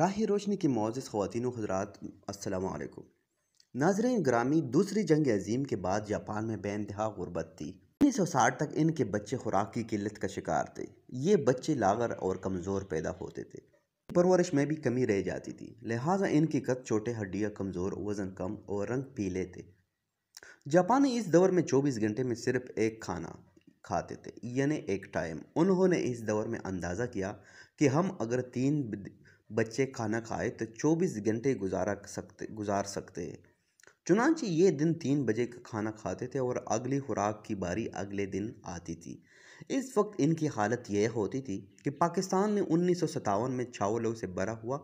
राह रोशनी की मोज़ ख़वान हजरात असलकुम नाजरन ग्रामी दूसरी जंग अजीम के बाद जापान में बेानतहा गुरबत थी उन्नीस सौ साठ तक इनके बच्चे खुराक की किल्लत का शिकार थे ये बच्चे लागर और कमज़ोर पैदा होते थे परवरिश में भी कमी रह जाती थी लिहाजा इनकी कद छोटे हड्डियाँ कमज़ोर वज़न कम और रंग पीले थे जापानी इस दौर में चौबीस घंटे में सिर्फ एक खाना खाते थे यानी एक टाइम उन्होंने इस दौर में अंदाज़ा किया कि हम अगर तीन बच्चे खाना खाए तो 24 घंटे गुजारा सकते गुजार सकते चुनाचे ये दिन तीन बजे का खाना खाते थे और अगली खुराक की बारी अगले दिन आती थी इस वक्त इनकी हालत यह होती थी कि पाकिस्तान ने उन्नीस में चावलों से भरा हुआ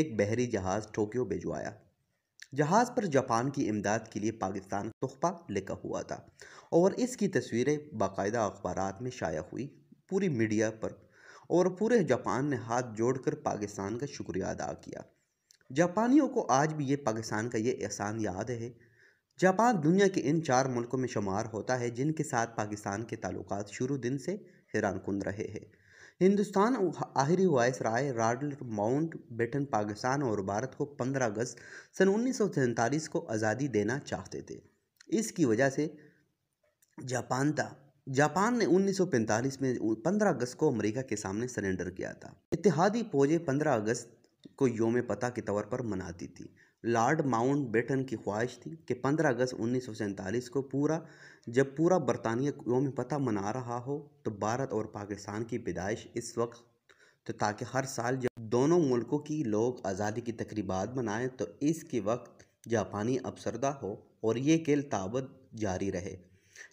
एक बहरी जहाज़ टोक्यो भिजवाया जहाज़ पर जापान की इमदाद के लिए पाकिस्तान तोहफा लिखा हुआ था और इसकी तस्वीरें बाकायदा अखबार में शाया हुई पूरी मीडिया पर और पूरे जापान ने हाथ जोड़कर पाकिस्तान का शुक्रिया अदा किया जापानियों को आज भी ये पाकिस्तान का ये एहसान याद है जापान दुनिया के इन चार मुल्कों में शुमार होता है जिनके साथ पाकिस्तान के ताल्लुक शुरू दिन से हैरान रहे हैं हिंदुस्तान आहरी वायस राय राडल माउंट बेटन पाकिस्तान और भारत को 15 अगस्त सन उन्नीस को आज़ादी देना चाहते थे इसकी वजह से जापान था जापान ने 1945 में 15 अगस्त को अमेरिका के सामने सरेंडर किया था इतिहादी फौजें 15 अगस्त को योम पता के तौर पर मनाती थी लॉर्ड माउंट बेटन की ख्वाहिश थी कि 15 अगस्त उन्नीस को पूरा जब पूरा बरतानिया योम पता मना रहा हो तो भारत और पाकिस्तान की पैदाइश इस वक्त तो ताकि हर साल जब दोनों मुल्कों की लोग आज़ादी की तकरीबा मनाएं तो इसके वक्त जापानी अपसरदा हो और ये खेल ताबत जारी रहे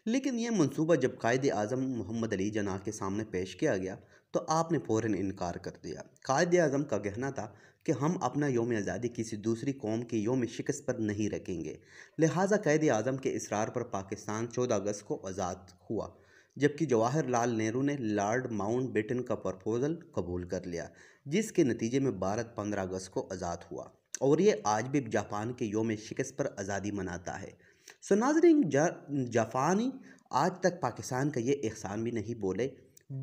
लेकिन यह मंसूबा जब कायद अज़म मोहम्मद अली जना के सामने पेश किया गया तो आपने फ़ौर इनकार कर दिया कायद अज़म का कहना था कि हम अपना योम आज़ादी किसी दूसरी कौम के योम शिकस्त पर नहीं रखेंगे लिहाजा कैद अज़म के इसरार पर पाकिस्तान चौदह अगस्त को आज़ाद हुआ जबकि जवाहर लाल नेहरू ने लॉर्ड माउंट बेटन का प्रपोज़ल कबूल कर लिया जिसके नतीजे में भारत पंद्रह अगस्त को आज़ाद हुआ और ये आज भी जापान के योम शिकस्त पर आज़ादी मनाता है सो नाजरीन जा, जाफ़ानी आज तक पाकिस्तान का ये एहसान भी नहीं बोले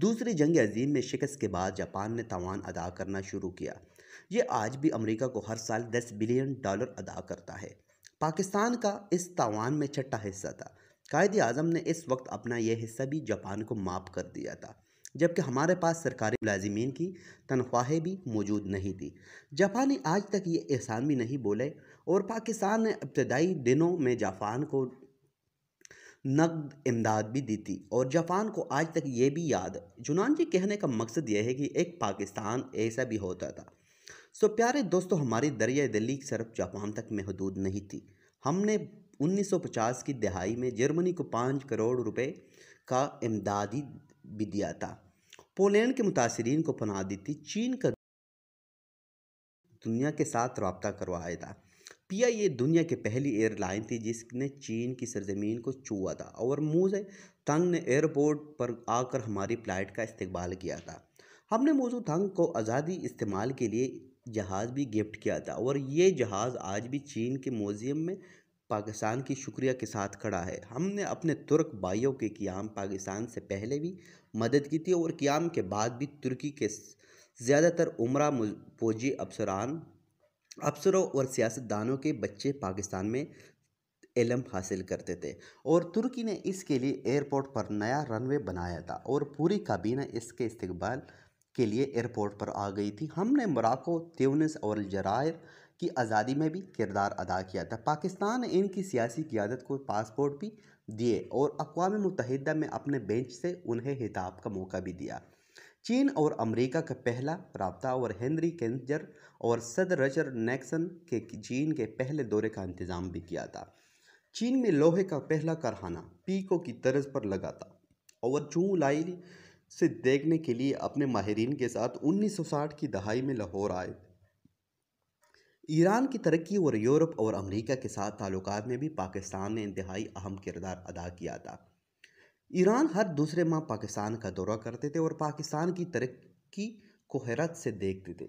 दूसरी जंग अजीम में शिकस्त के बाद जापान ने तवान अदा करना शुरू किया ये आज भी अमेरिका को हर साल 10 बिलियन डॉलर अदा करता है पाकिस्तान का इस तवान में छठा हिस्सा था कायद अजम ने इस वक्त अपना यह हिस्सा भी जापान को माफ़ कर दिया था जबकि हमारे पास सरकारी मुलाजमीन की तनख्वाहें भी मौजूद नहीं थी जापान ने आज तक ये एहसान भी नहीं बोले और पाकिस्तान ने इब्तदाई दिनों में जापान को नकद इमदाद भी दी थी और जापान को आज तक ये भी याद जुनान जी कहने का मकसद यह है कि एक पाकिस्तान ऐसा भी होता था सो प्यारे दोस्तों हमारी दरिया दिल्ली सिर्फ जापान तक महदूद नहीं थी हमने 1950 की दहाई में जर्मनी को पाँच करोड़ रुपए का इमदादी भी दिया था पोलैंड के मुतासरीन को पनाह दी थी चीन का दुनिया के साथ रबता करवाया था पिया ये दुनिया की पहली एयरलाइन थी जिसने चीन की सरजमीन को छुआ था और मूज तंग ने एयरपोर्ट पर आकर हमारी फ्लाइट का इस्तेमाल किया था हमने मौजूद तंग को आज़ादी इस्तेमाल के लिए जहाज़ भी गिफ्ट किया था और ये जहाज़ आज भी चीन के म्यूज़ियम में पाकिस्तान की शुक्रिया के साथ खड़ा है हमने अपने तुर्क भाइयों के क्याम पाकिस्तान से पहले भी मदद की थी और क़ियाम के बाद भी तुर्की के ज़्यादातर उम्र फौजी अफसरान अफसरों और सियासतदानों के बच्चे पाकिस्तान में इलम हासिल करते थे और तुर्की ने इसके लिए एयरपोर्ट पर नया रनवे बनाया था और पूरी काबीना इसके इस्तबाल के लिए एयरपोर्ट पर आ गई थी हमने मराको त्यूनिस और जराइर की आज़ादी में भी किरदार अदा किया था पाकिस्तान ने इनकी सियासी क्यादत को पासपोर्ट भी दिए और अकवा मुतहदा में अपने बेंच से उन्हें हिताब का मौका भी दिया चीन और अमेरिका का पहला रबता और हेनरी केंजर और सदर रचर नेक्सन के चीन के पहले दौरे का इंतज़ाम भी किया था चीन में लोहे का पहला कारखाना पीको की तर्ज पर लगा था और चू लाई से देखने के लिए अपने माहरीन के साथ 1960 की दहाई में लाहौर आए ईरान की तरक्की और यूरोप और अमेरिका के साथ ताल्लुक में भी पाकिस्तान ने इंतहाई अहम किरदार अदा किया था ईरान हर दूसरे माह पाकिस्तान का दौरा करते थे और पाकिस्तान की तरक्की को हैरत से देखते थे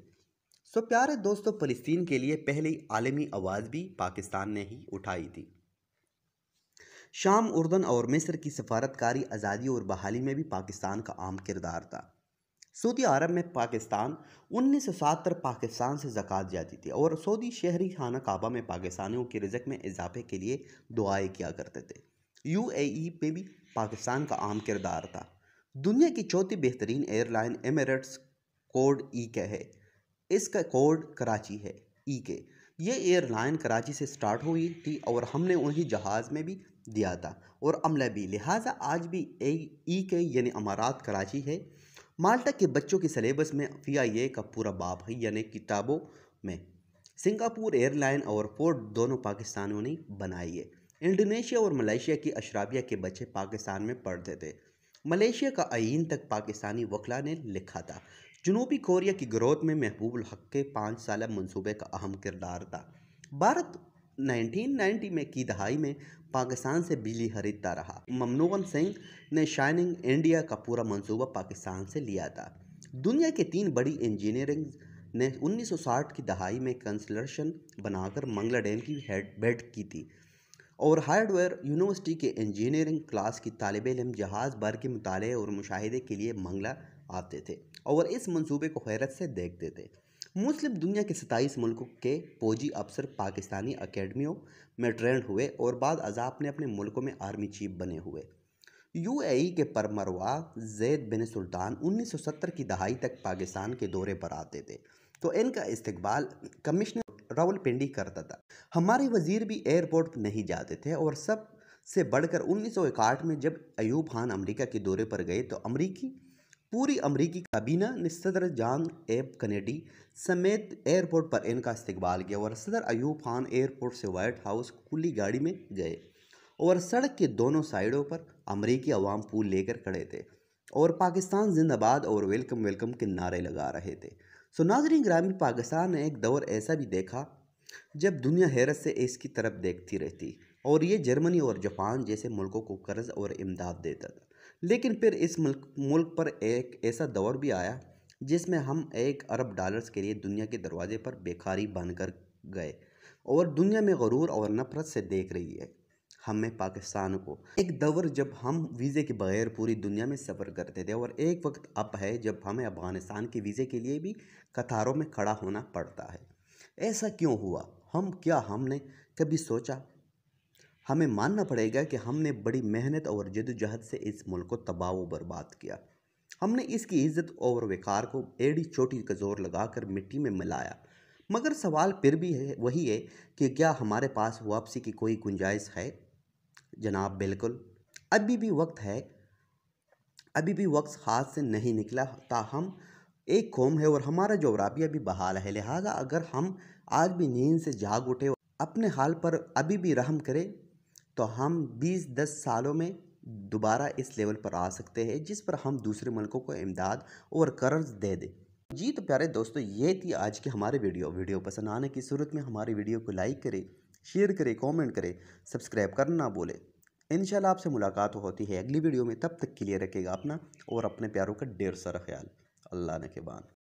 सो प्यारे दोस्तों फ़लस्तीन के लिए पहली आलमी आवाज़ भी पाकिस्तान ने ही उठाई थी शाम उर्दन और मिस्र की सफारतकारी आज़ादी और बहाली में भी पाकिस्तान का आम किरदार था सऊदी अरब में पाकिस्तान उन्नीस सौ सतहत्तर पाकिस्तान से जक़ात जाती थी और सऊदी शहरी खाना काबा में पाकिस्तानियों के रिजक में इजाफे के लिए दुआएँ किया करते थे यू में भी पाकिस्तान का आम किरदार था दुनिया की चौथी बेहतरीन एयरलाइन एमरेट्स कोड ई के है इसका कोड कराची है ई के ये एयरलाइन कराची से स्टार्ट हुई थी और हमने उन्हीं जहाज़ में भी दिया था और अमला भी लिहाजा आज भी ए ई के यानी अमारात कराची है माल्टा के बच्चों के सिलेबस में फी का पूरा बाप है यानी किताबों में सिंगापुर एयरलाइन और फोर्ड दोनों पाकिस्तानों ने बनाई है इंडोनेशिया और मलेशिया की अशराबिया के बच्चे पाकिस्तान में पढ़ते थे मलेशिया का आइन तक पाकिस्तानी वकला ने लिखा था जनूबी कोरिया की ग्रोथ में महबूब हक के पाँच साल मनसूबे का अहम किरदार था भारत 1990 में की दहाई में पाकिस्तान से बिजली खरीदता रहा ममनोहन सिंह ने शाइनिंग इंडिया का पूरा मंसूबा पाकिस्तान से लिया था दुनिया के तीन बड़ी इंजीनियरिंग ने 1960 की दहाई में कंसलेशन बनाकर मंगला डैम की हेड बेड की थी और हार्डवेयर यूनिवर्सिटी के इंजीनियरिंग क्लास की तालब इम जहाज़ भर के मुताले और मुशाहे के लिए मंगला आते थे और इस मंसूबे को हैरत से देखते थे मुस्लिम दुनिया के सताईस मुल्कों के फौजी अफसर पाकिस्तानी अकेडमियों में ट्रेंड हुए और बाद अजा ने अपने मुल्कों में आर्मी चीफ बने हुए यूएई e के परमरवा जैद बिन सुल्तान 1970 की दहाई तक पाकिस्तान के दौरे पर आते थे तो इनका इस्तकबाल कमिश्नर रावलपिंडी करता था हमारे वजीर भी एयरपोर्ट नहीं जाते थे और सब से बढ़कर 1961 में जब अयूब खान अमेरिका के दौरे पर गए तो अमरीकी पूरी अमरीकी काबीना ने सदर जान एब कनेडी समेत एयरपोर्ट पर इनका इस्तेबाल किया और सदर अयूब खान एयरपोर्ट से वाइट हाउस खुली गाड़ी में गए और सड़क के दोनों साइडों पर अमरीकी अवाम फूल लेकर खड़े थे और पाकिस्तान जिंदाबाद और वेलकम वेलकम के नारे लगा रहे थे सो नाजरीन ग्रामीण पाकिस्तान ने एक दौर ऐसा भी देखा जब दुनिया हैरत से इसकी तरफ देखती रहती और ये जर्मनी और जापान जैसे मुल्कों को कर्ज और इमदाद देता था लेकिन फिर इस मुल्क मुल्क पर एक ऐसा दौर भी आया जिसमें हम एक अरब डॉलर्स के लिए दुनिया के दरवाजे पर बेखारी बनकर गए और दुनिया में गरूर और नफरत से देख रही है हमें पाकिस्तान को एक दौर जब हम वीज़े के बगैर पूरी दुनिया में सफ़र करते थे और एक वक्त अब है जब हमें अफ़गानिस्तान के वीज़े के लिए भी कतारों में खड़ा होना पड़ता है ऐसा क्यों हुआ हम क्या हमने कभी सोचा हमें मानना पड़ेगा कि हमने बड़ी मेहनत और जदोजहद से इस मुल्क को तबाह व बर्बाद किया हमने इसकी इज्जत और वक़ार को एड़ी चोटी का जोर लगाकर मिट्टी में मिलाया मगर सवाल फिर भी है वही है कि क्या हमारे पास वापसी की कोई गुंजाइश है जनाब बिल्कुल अभी भी वक्त है अभी भी वक्त हाथ से नहीं निकला ताहम एक कौम है और हमारा जोराबिया भी बहाल है लिहाजा अगर हम आज भी नींद से जाग उठे अपने हाल पर अभी भी रहम करें तो हम बीस दस सालों में दोबारा इस लेवल पर आ सकते हैं जिस पर हम दूसरे मुल्कों को इमदाद और कर्ज दे दें जी तो प्यारे दोस्तों ये थी आज की हमारे वीडियो वीडियो पसंद आने की सूरत में हमारी वीडियो को लाइक करें शेयर करें कमेंट करें सब्सक्राइब करना ना भूलें इन आपसे मुलाकात होती है अगली वीडियो में तब तक के लिए रखेगा अपना और अपने प्यारों का ढेर सारा ख्याल अल्लाह ने के बान